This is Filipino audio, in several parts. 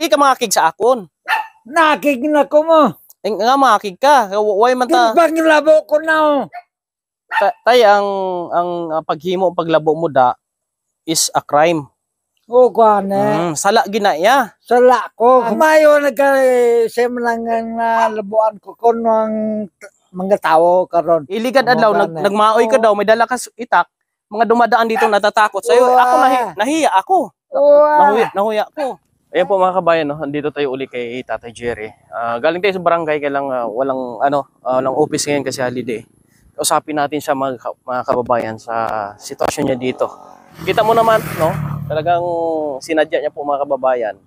Di ka makakig sa akon. Nakig na ko mo. Ay, nga makakig ka. Way man ta. Timbang labo ko na oh. tay ang ang paghimo paglabo mo da is a crime. O gane. Mm, sala ginaya. Sala ko. Mayo nagka sem lang nga labuan ko kon ang mga tao karon. Iligad adlaw nag, nagmaoy ka daw may dala ka itak mga dumadaan dito natatakot sa'yo. Ako nahi, nahiya ako. Nahuya, nahuya ko. Ayan po mga kabayan, no? andito tayo uli kay Tatay Jerry. Uh, galing tayo sa barangay, kailang uh, walang, ano, uh, walang office ngayon kasi holiday. Usapin natin siya mga, mga kababayan sa sitwasyon niya dito. Kita mo naman, no? talagang sinadya niya po mga kababayan.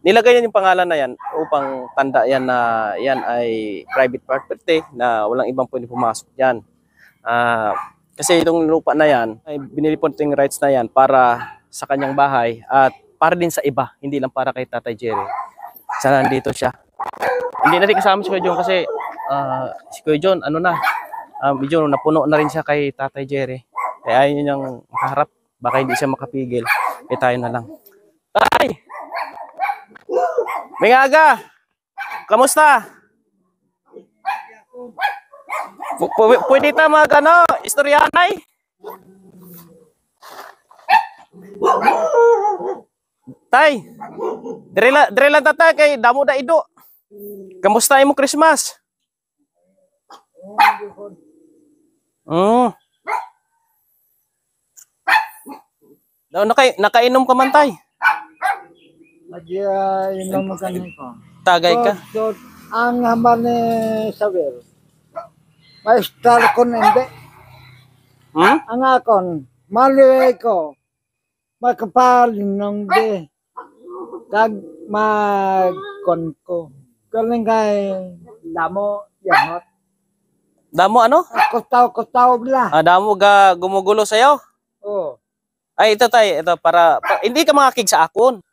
Nilagay niya yung pangalan na yan upang tanda yan na yan ay private property na walang ibang pwede pumasok dyan. Uh, kasi itong lupa na yan, ay binili po rights na yan para sa kanyang bahay at para din sa iba, hindi lang para kay Tatay Jerry. Sana nandito siya. Hindi natin kasama si Kuya John kasi uh, si Kuya John, ano na, uh, medyo napuno na rin siya kay Tatay Jerry. Kaya eh, ayaw niya niyang makaharap. Baka hindi siya makapigil. Eh tayo na lang. Tay! May aga! Kamusta? P pwede ta mag ano, istoryanay? Tay, dire lang, tatay kay damo da ido. Kamusta imo Christmas? Oh. Mm. Daw nakay nakainom ka man tay. Nag-inom ka ko. Tagay ka. ang hamar ni Saber. Maestar ko nende. Hmm? Ang akon, mali ko makapal nung de kag magkon ko kaling kay damo yahot damo ano kostaw kostaw bla ah, damo ga gumugulo sayo oh ay ito tay ito para, para hindi ka makakig sa akon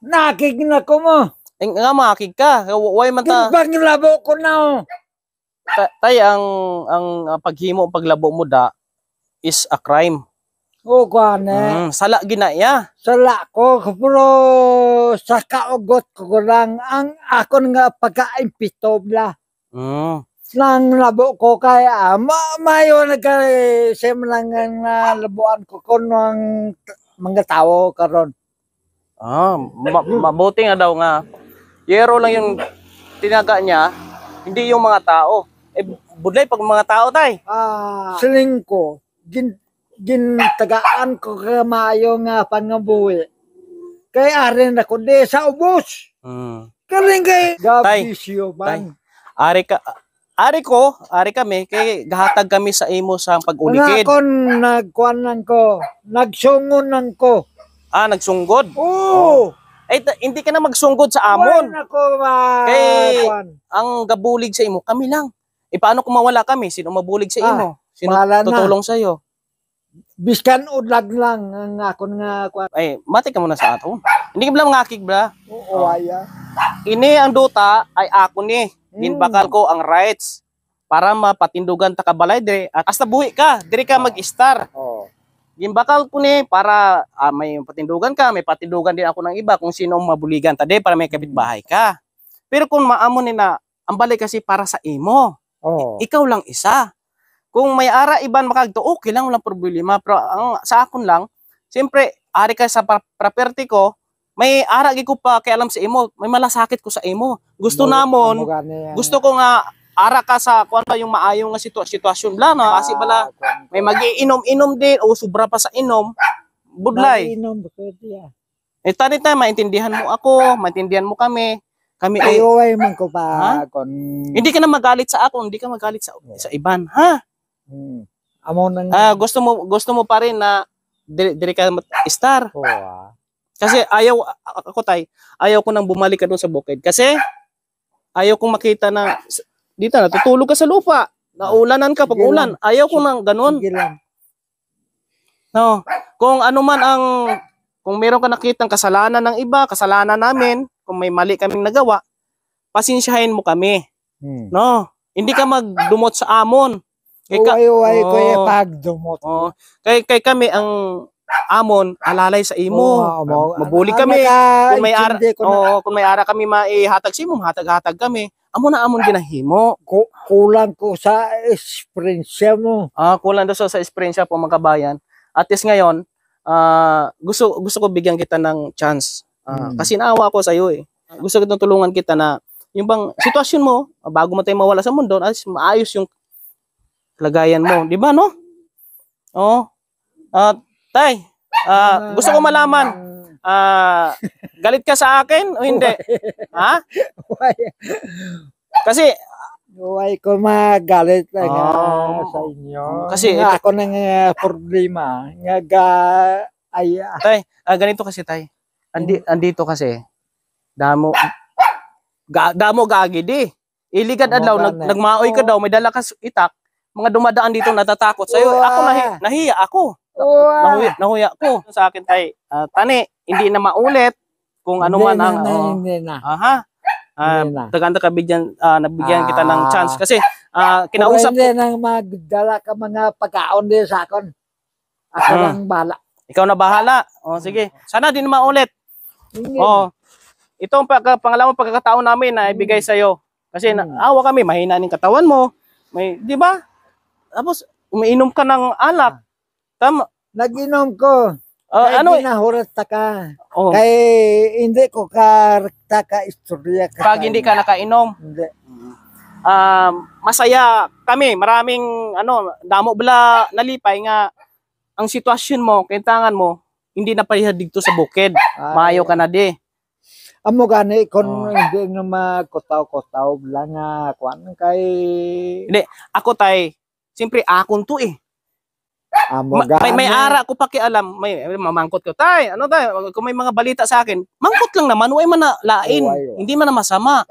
nakig na ko mo Ing nga makakig ka way man ta Gimbang labo ko na oh. tay ang ang ah, paghimo paglabo mo da is a crime o oh, kuan eh. Mm, sala ginaya. Sala ko pero sa kaugot ko lang ang ako nga pagkain pitob la. Mm. Nang labo ko kay ama mayo nagkay sem lang nga labuan ko kon ang mga tao karon. Ah, ma mabuti nga daw nga. Yero lang yung tinaga niya, hindi yung mga tao. Eh, budlay pag mga tao tay. Ah, siling ko, gin tagaan ko kamayo nga pangabuhi. Kay arin ako di sa ubos. Mm. Kaling kay gabisyo man. Ari ka, ari ko, ari kami, kay gahatag kami sa imo sa pag-ulikid. Nga kon nagkuan ko, nagsungon lang ko. Ah, nagsungod? Oo. Oh. Eh, Ay, hindi ka na magsungod sa amon. Wala ko ma- Kay, ang gabulig sa imo, kami lang. E paano kung mawala kami? Sino mabulig sa ah, imo? Ah, Sino tutulong sa iyo? biskan udlag lang ang akon nga kwan. Ay, matik ka muna sa ato. Hindi ka bala mga akig bla. Oo, oh. aya. Ini ang duta ay ako ni. Mm. Ginbakal ko ang rights para mapatindugan ta kabalay dire at hasta buhi ka, dire ka mag-star. Oo. Oh. Ginbakal ko ni para ah, may patindugan ka, may patindugan din ako ng iba kung sino ang mabuligan ta de para may kapitbahay ka. Pero kung maamo ni na ang balay kasi para sa imo. Oh. Ikaw lang isa. Kung may ara iban makagto, okay lang, walang problema. Pero ang, sa akon lang, siyempre, ari ka sa property ko, may ara gi ko pa kay alam sa imo, may malasakit ko sa imo. Gusto no, namon, gusto ko nga ara ka sa kuan pa yung maayong nga situ sitwasyon bla na kasi bala ah, ano may magiinom-inom din o sobra pa sa inom. Budlay. Inom yeah. Eh tani maintindihan mo ako, maintindihan mo kami. Kami ay Ay, man ko pa kon. Hindi ka na magalit sa ako, hindi ka magalit sa sa iban, ha? Hmm. Amon nang Ah, gusto mo gusto mo pa rin na dili, dili ka star. Oo. ah. Kasi ayaw ako tay, ayaw ko nang bumalik ka doon sa bukid kasi ayaw kong makita na dito natutulog ka sa lupa. Naulanan ka pag ulan. Ayaw ko nang ganun. No. Kung ano man ang kung meron ka nakitang kasalanan ng iba, kasalanan namin, kung may mali kaming nagawa, pasensyahin mo kami. Hmm. No. Hindi ka magdumot sa amon. Kay ka, uway, ay, oh, kaya pagdumot. Oh. Kay, kay kami ang amon alalay sa imo. Oh, oh, Mabuli ah, kami ka, kung may ara oh, kung may ara kami maihatag sa imo, hatag-hatag kami. Amo na amon ginahimo. Ku kulang ko sa esperensya mo. Ah, kulang daw sa, sa po mga kabayan. At least ngayon, uh, gusto gusto ko bigyan kita ng chance. Uh, hmm. Kasi naawa ko sa iyo eh. Gusto ko tulungan kita na yung bang sitwasyon mo bago mo tayo mawala sa mundo, at maayos yung lagayan mo. Di ba, no? Oo. Oh. Uh, tay, uh, gusto ko malaman, uh, galit ka sa akin o hindi? ha? Kasi, Huwag ko magalit na nga oh, sa inyo. Kasi nga ako nang uh, problema. Nga ga, ay, Tay, uh, ganito kasi tay. Andi, andito kasi. Damo. Ga, damo gagi di. Iligad adlaw nag, nagmaoy ka daw may dala ka itak mga dumadaan dito natatakot sa'yo. Wow. Eh, ako nahi, nahiya ako. Wow. Nahuya, nahuya ko. Sa akin tay, uh, ah, tani, hindi na maulit kung ano man ang... na, oh. hindi na. Aha. Uh, ah, Taganda ka bigyan, uh, ah, nabigyan ah. kita ng chance kasi uh, kinausap ko. Hindi nang magdala ka mga pagkaon din sa akin. Ako hmm. lang bala. Ikaw na bahala. O oh, sige. Sana din maulit. Oo. Oh, ito ang pagka, pangalawang pagkakataon namin na ibigay hmm. sa iyo. Kasi hmm. naawa kami, mahina ng katawan mo. May, di ba? Tapos, umiinom ka ng alak. Tama. Naginom ko. Uh, ah, Kaya ano? Binahurata ka. Oh. Kaya hindi ko karta ka istorya ka. Pag hindi ka nakainom. Hindi. Um, masaya kami. Maraming ano, damo bala nalipay nga ang sitwasyon mo, kintangan mo, hindi na palihad dito sa bukid. Ay. Maayo ka na di. Amo gani kon oh. hindi na makutaw-kutaw bala nga kwan kay Hindi, ako tay Siyempre, akon to eh. Ma- may, may ara ko pakialam. May, eh, mamangkot ko. Tay, ano tay, kung may mga balita sa akin, mangkot lang naman, huwag man na lain. Oh, ay, hindi man na masama.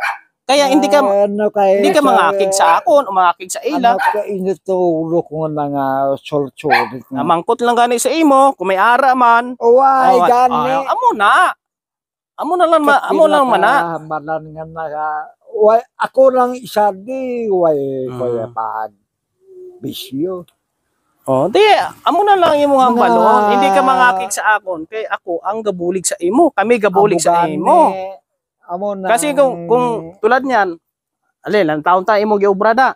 Kaya hindi ka ano kay, hindi ka mangakig sa akon o mangakig sa ila. Ano ka initulo ko na nga short-short. lang gani sa imo, kung may ara man. Oh, oh, gani. Ay, amo na. Amo na lang, ma, amo lang man na. Malan nga na. Way, ako lang isa di, way, hmm. way, pag bisyo. Oh, di, amo na lang imong ang balon. Hindi ka mangakik sa akon. Kay ako ang gabulig sa imo. Kami gabulig sa imo. Amo na. Kasi kung kung tulad niyan, ali lang taon ta imo giobra da.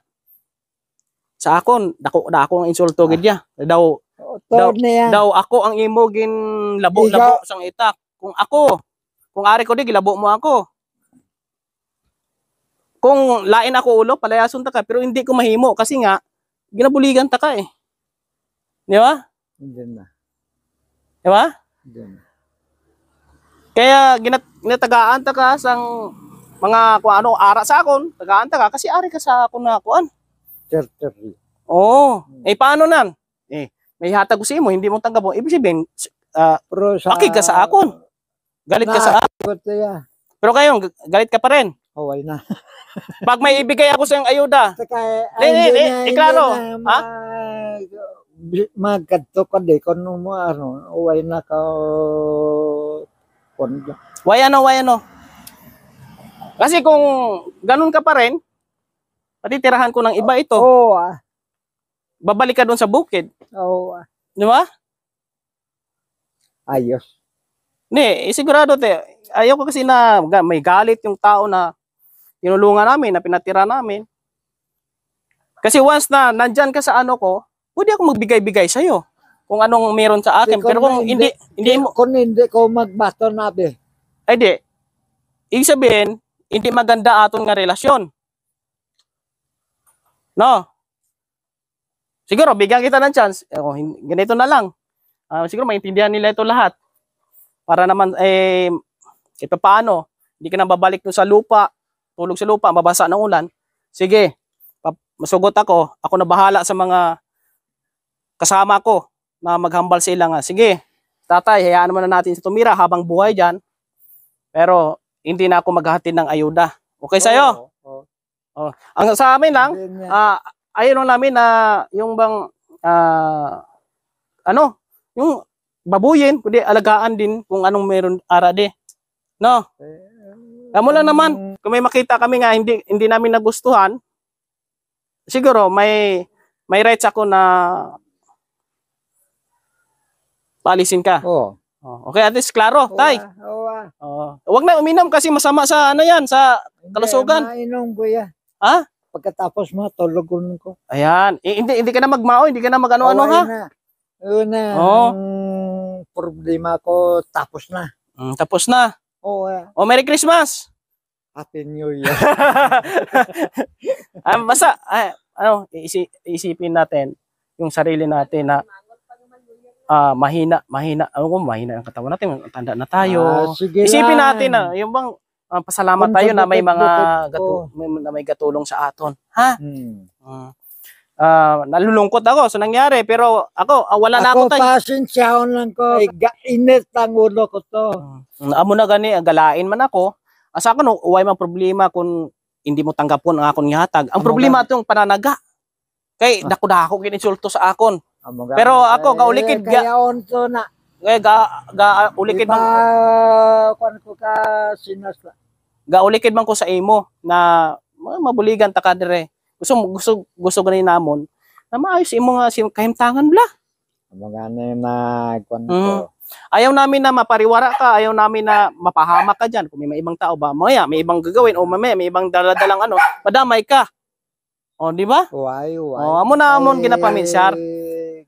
Sa akon, dako dako ang insulto gid niya. Daw oh, daw, ako ang imo gin labo-labo sang itak. Kung ako, kung ari ko di gilabo mo ako. Kung lain ako ulo, palayason ta ka pero hindi ko mahimo kasi nga ginabuligan ta ka eh. Di ba? Hindi na. Di ba? Hindi na. Kaya ginat ginatagaan ta ka sang mga ano, ara sa akon, tagaan ta ka kasi ari ka sa akon na kuan. Tertiary. Oh, hmm. eh paano nan? Eh, may hatag ko sa imo, hindi mo tanggap mo. Ibig sabihin, uh, Pero sa, akig ka sa akon. Galit ka sa ah, akon. Pero kayo, galit ka pa rin. Huwag na. Pag may ibigay ako sa iyong ayuda. Saka, ay, hindi na, iklaro. Ha? Magkadto ka di, kung mo ano, huwag na ka. Wayano, wayano. Kasi kung ganun ka pa rin, pati tirahan ko ng iba ito. Oo. Oh, Babalik ka doon sa bukid. Oo. Oh, Di ba? Ayos. Ni, nee, eh, sigurado te, ayoko kasi na may galit yung tao na tinulungan namin, na pinatira namin. Kasi once na nandyan ka sa ano ko, pwede akong magbigay-bigay sa iyo kung anong meron sa akin. Di Pero kung hindi, hindi, hindi mo... Kung hindi ko magbato nabi. Ay di. Ibig sabihin, hindi maganda aton nga relasyon. No? Siguro, bigyan kita ng chance. Eh, oh, ganito na lang. Uh, siguro, maintindihan nila ito lahat. Para naman, eh, ito paano, hindi ka na babalik sa lupa, tulog sa lupa, mabasa ng ulan, sige, masugot ako, ako na bahala sa mga kasama ko na maghambal sila nga. Sige, tatay, hayaan mo na natin si tumira habang buhay dyan. Pero, hindi na ako maghahatid ng ayuda. Okay oh, sa'yo? Oh, oh. oh. Ang sa amin lang, uh, ayun lang namin na uh, yung bang, uh, ano, yung babuyin, kundi alagaan din kung anong meron arade. No? Kamo eh, lang naman. Kung may makita kami nga hindi hindi namin nagustuhan, siguro may may rights ako na palisin ka. Oo. Oh. Okay, at least klaro, oo, tay. Ah, oo. Ah. Oo. Oh, Huwag na uminom kasi masama sa ano yan, sa kalusugan. mainom ko Ha? Pagkatapos mo, tulugon ko. Ayan. I hindi, hindi ka na magmao, hindi ka na magano-ano ha? Na. Yun na. Oo. Oh. problema ko, tapos na. Mm, tapos na. Oh, uh, oh, Merry Christmas! Happy New Year. um, basta, uh, ano, iisi, isipin natin yung sarili natin na uh, mahina, mahina, ano ko, mahina ang katawan natin, tanda na tayo. Ah, isipin natin na, yung bang, uh, pasalamat Kung tayo na may mga, gatu, may, na may gatulong sa aton. Ha? Hmm. Uh, uh, nalulungkot ako sa so nangyari, pero ako, uh, wala ako, na ako tayo. Ako, pasensyaon lang ko, ay, init ang ulo ko to. Uh, amo na gani, galain man ako. Asa ah, ka no, oh, uway man problema kung hindi mo tanggapon ang akon gihatag. Ang Amo problema ba? itong pananaga. Kay ah. dako-dako gininsulto sa akon. Amo Pero ba? ako gaulikid eh, ga kaya onto na. Kay eh, ga ga ulikid man kon ko ka sinas Gaulikid man ko sa imo na mabuligan ta ka dire. Gusto gusto gusto gani namon na maayos imo nga si kahimtangan bla. Amo ano gani na kon ko. Mm. Ayaw namin na mapariwara ka, ayaw namin na mapahamak ka diyan. Kung may, may ibang tao ba, maya may ibang gagawin o mamaya may ibang daladalang ano, padamay ka. O, di ba? Why, why? O, amo na amon ginapamit, sir.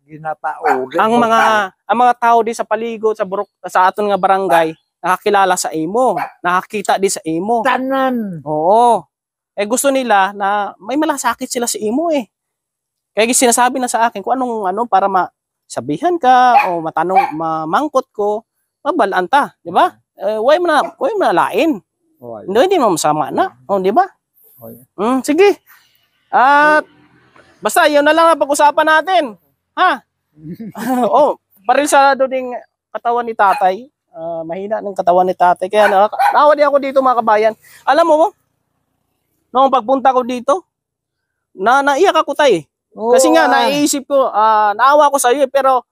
Ginapaugan. Ang mga ang mga tao di sa paligo, sa burok, sa aton nga barangay, nakakilala sa imo, nakakita di sa imo. Tanan. Oo. Eh gusto nila na may malasakit sila sa imo eh. Kaya sinasabi na sa akin kung anong ano para ma sabihan ka o matanong mamangkot ko, mabalaan ta, di ba? Eh, why mo na, why mo na lain? Oh, hindi, hindi mo masama na, oh, di ba? Oh, yeah. mm, sige. At basta 'yun na lang ang pag-usapan natin. Ha? oh, paril sa ding katawan ni tatay. Uh, mahina ng katawan ni tatay. Kaya na, naawa din ako dito mga kabayan. Alam mo, noong pagpunta ko dito, na naiyak ako tayo. Oo, Kasi nga, ah. naiisip ko, ah, naawa ko sa iyo, eh, pero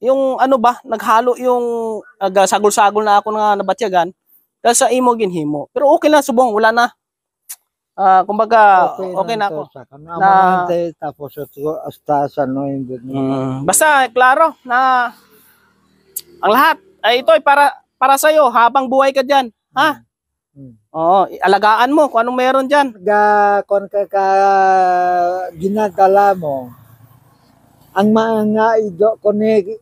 yung ano ba, naghalo yung ah, sagol-sagol na ako na nabatyagan, dahil sa imo ginhimo. Pero okay na, subong, wala na. Ah, kumbaga, okay, na ako. Na, Na- tapos ito, hasta sa no, hindi Mm, basta, klaro, na ang lahat, ay ito ay para, para sa iyo, habang buhay ka dyan. Ha? Hmm. Oo, alagaan mo kung anong meron diyan. Ga kon ka, ka ginagala mo. Ang mga ido ko ni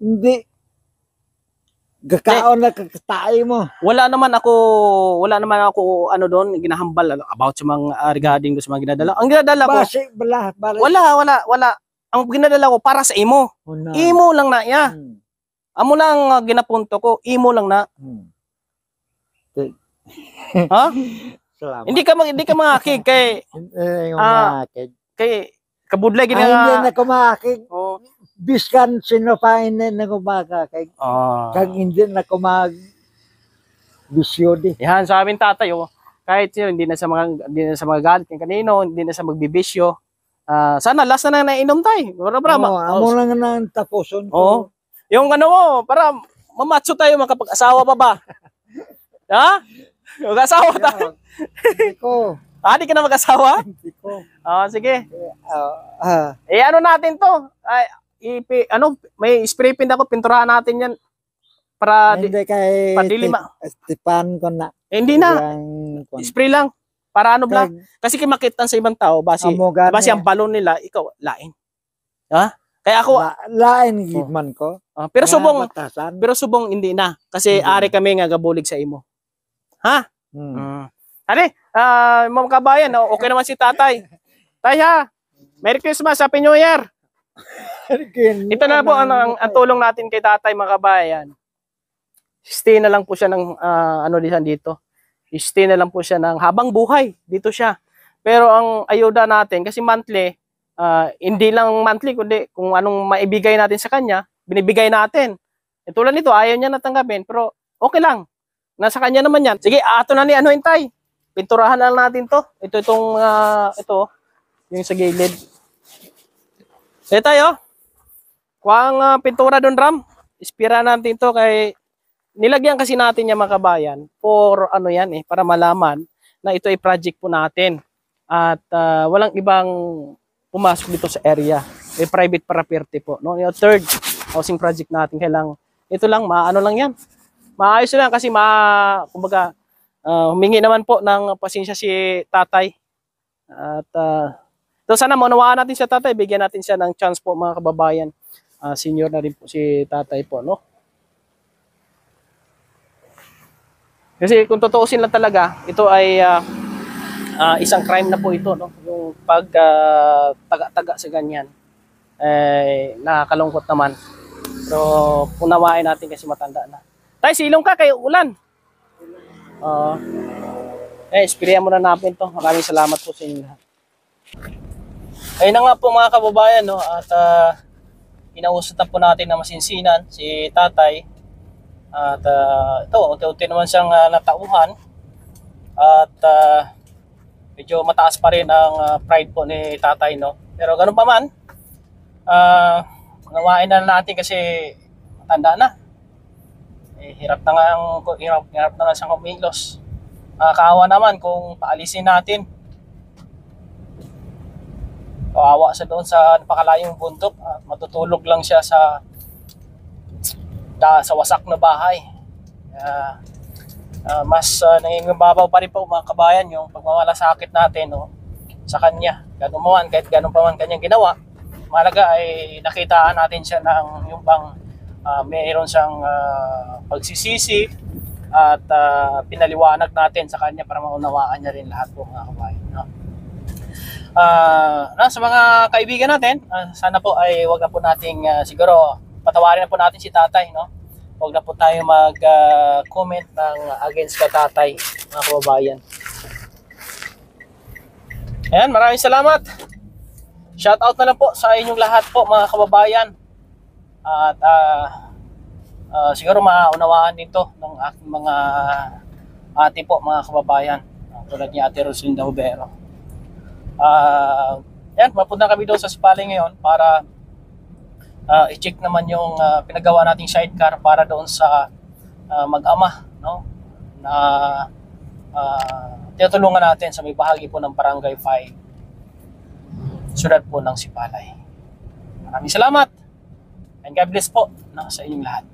hindi Gakaon na kakatay mo. Wala naman ako, wala naman ako ano doon, ginahambal ano, about sa mga uh, regarding ko sa mga ginadala. Ang ginadala ko, Basi, bala, bala. wala, wala, wala. Ang ginadala ko para sa imo. Oh, no. Imo lang na, ya. Hmm. Amo lang uh, ah, ginapunto ko, imo lang na. Hmm ha? Salamat. Hindi ka mag hindi ka makakig kay eh uh, kay kabudlay ah, gina. Ay, hindi na kumakig. Oh. Biskan sinopain pa hindi na kumaka kay. Oh. Kag hindi na kumag bisyo di. Yan sa amin tatay oh. Kahit yun, hindi na sa mga hindi na sa mga galit kay kanino, hindi na sa magbibisyo. Uh, sana last na nang nainom tay. Bra bra. Oh, amo lang nang ang ko. Oh. Yung ano mo, oh, para mamacho tayo makapag-asawa pa ba? ha? Mag-asawa yeah. tayo. Hindi ko. Ah, di ka na mag-asawa? Hindi ko. Ah, sige. Uh, uh, eh, ano natin to? Ay, ipi, ano, may spray paint ako, pinturahan natin yan. Para ah, hindi di, kay padilima. Stefan ko na. Eh, hindi na. spray lang. Para ano lang. Kasi kimakitan sa ibang tao, basi, Amogane. ang balon nila, ikaw, lain. Ha? Kaya ako lain gid ko. Uh, pero subong batasan. pero subong hindi na kasi yeah. ari kami nga gabulig sa imo. Ha? Hmm. Ano? Ah, mga kabayan, oh, okay naman si tatay. Tay ha, Merry Christmas, Happy New Year. Ito na po ang, ang, ang tulong natin kay tatay mga kabayan. Stay na lang po siya ng uh, ano diyan dito. Stay na lang po siya ng habang buhay dito siya. Pero ang ayuda natin kasi monthly, uh, hindi lang monthly kundi kung anong maibigay natin sa kanya, binibigay natin. E tulad nito, ayaw niya natanggapin pero okay lang. Nasa kanya naman yan. Sige, ato na ni ano hintay. Pinturahan na natin to. Ito itong, uh, ito, yung sa gilid. Sige tayo. Oh. Kuhang uh, ah, pintura doon, Ram. Ispira natin to kay, nilagyan kasi natin yung mga kabayan for ano yan eh, para malaman na ito ay project po natin. At uh, walang ibang pumasok dito sa area. May private property po. No? Yung third housing project natin, kailang ito lang, maano lang yan maayos lang kasi ma, kumbaga, uh, humingi naman po ng pasensya si tatay. At uh, so sana maunawaan natin sa tatay, bigyan natin siya ng chance po mga kababayan. Uh, senior na rin po si tatay po, no? Kasi kung totoosin lang talaga, ito ay uh, uh, isang crime na po ito, no? Yung pag uh, taga-taga sa ganyan eh, nakakalungkot naman. Pero punawain natin kasi matanda na. Tay, silong ka kay ulan. Oo. Uh, eh, spirayan muna namin to. Maraming salamat po sa inyo lahat. Ayun na nga po mga kababayan, no? At uh, ah, inausatan po natin na masinsinan si tatay. At uh, ito, unti-unti naman siyang uh, natauhan. At uh, medyo mataas pa rin ang uh, pride po ni tatay, no? Pero ganun pa man, uh, nawain na natin kasi matanda na eh, hirap na nga ang, hirap, hirap na nga siyang kumilos. Nakakawa naman kung paalisin natin. Kawawa siya doon sa napakalayong bundok at matutulog lang siya sa da, sa wasak na bahay. Uh, uh, mas uh, nangingibabaw pa rin po mga kabayan yung pagmamalasakit natin no, sa kanya. Ganun man, kahit ganun pa man kanyang ginawa, malaga ay nakitaan natin siya ng yung bang uh, ah, mayroon siyang uh, pagsisisi at uh, pinaliwanag natin sa kanya para maunawaan niya rin lahat po mga kabayan. No? Uh, na, sa mga kaibigan natin, uh, sana po ay wag na po nating uh, siguro patawarin na po natin si tatay. No? Huwag na po tayo mag-comment uh, ng against ka tatay mga kababayan. Ayan, maraming salamat. Shout out na lang po sa inyong lahat po mga kababayan at uh, uh, siguro maunawaan nito ng aking mga ate po, mga kababayan uh, tulad ni Ate Rosalinda Hubero uh, yan, mapunta kami doon sa Spali ngayon para uh, i-check naman yung uh, pinagawa nating sidecar para doon sa uh, mag-ama no? na uh, tinutulungan natin sa may bahagi po ng Barangay 5 sulat po ng Sipalay. Maraming salamat! And God bless po no, sa inyong lahat.